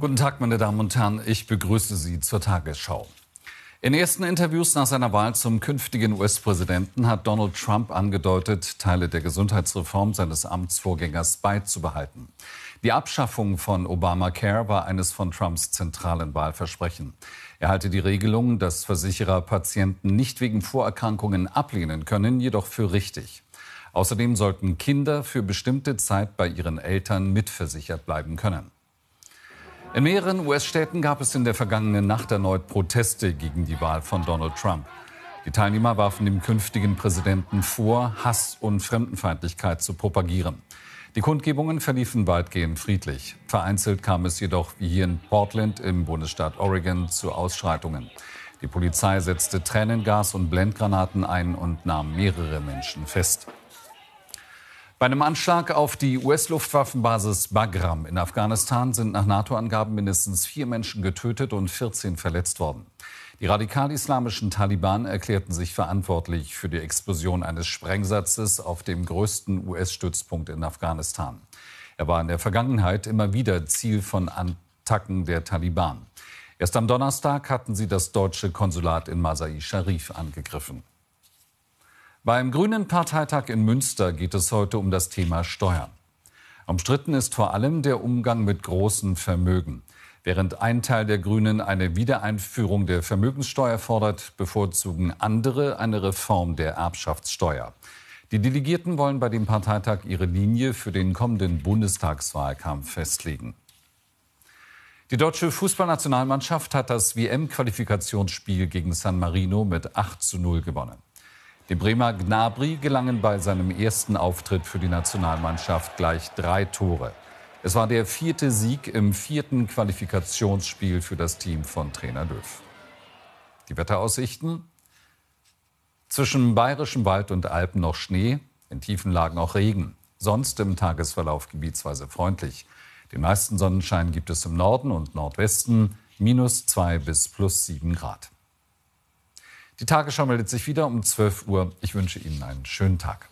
Guten Tag, meine Damen und Herren. Ich begrüße Sie zur Tagesschau. In ersten Interviews nach seiner Wahl zum künftigen US-Präsidenten hat Donald Trump angedeutet, Teile der Gesundheitsreform seines Amtsvorgängers beizubehalten. Die Abschaffung von Obamacare war eines von Trumps zentralen Wahlversprechen. Er halte die Regelung, dass Versicherer Patienten nicht wegen Vorerkrankungen ablehnen können, jedoch für richtig. Außerdem sollten Kinder für bestimmte Zeit bei ihren Eltern mitversichert bleiben können. In mehreren US-Städten gab es in der vergangenen Nacht erneut Proteste gegen die Wahl von Donald Trump. Die Teilnehmer warfen dem künftigen Präsidenten vor, Hass und Fremdenfeindlichkeit zu propagieren. Die Kundgebungen verliefen weitgehend friedlich. Vereinzelt kam es jedoch, wie hier in Portland im Bundesstaat Oregon, zu Ausschreitungen. Die Polizei setzte Tränengas und Blendgranaten ein und nahm mehrere Menschen fest. Bei einem Anschlag auf die US-Luftwaffenbasis Bagram in Afghanistan sind nach NATO-Angaben mindestens vier Menschen getötet und 14 verletzt worden. Die radikal-islamischen Taliban erklärten sich verantwortlich für die Explosion eines Sprengsatzes auf dem größten US-Stützpunkt in Afghanistan. Er war in der Vergangenheit immer wieder Ziel von Attacken der Taliban. Erst am Donnerstag hatten sie das deutsche Konsulat in Masai Sharif angegriffen. Beim Grünen Parteitag in Münster geht es heute um das Thema Steuern. Umstritten ist vor allem der Umgang mit großen Vermögen. Während ein Teil der Grünen eine Wiedereinführung der Vermögenssteuer fordert, bevorzugen andere eine Reform der Erbschaftssteuer. Die Delegierten wollen bei dem Parteitag ihre Linie für den kommenden Bundestagswahlkampf festlegen. Die deutsche Fußballnationalmannschaft hat das WM-Qualifikationsspiel gegen San Marino mit 8 zu 0 gewonnen. Dem Bremer Gnabry gelangen bei seinem ersten Auftritt für die Nationalmannschaft gleich drei Tore. Es war der vierte Sieg im vierten Qualifikationsspiel für das Team von Trainer Löw. Die Wetteraussichten? Zwischen bayerischem Wald und Alpen noch Schnee, in tiefen Lagen auch Regen. Sonst im Tagesverlauf gebietsweise freundlich. Den meisten Sonnenschein gibt es im Norden und Nordwesten, minus zwei bis plus sieben Grad. Die Tagesschau meldet sich wieder um 12 Uhr. Ich wünsche Ihnen einen schönen Tag.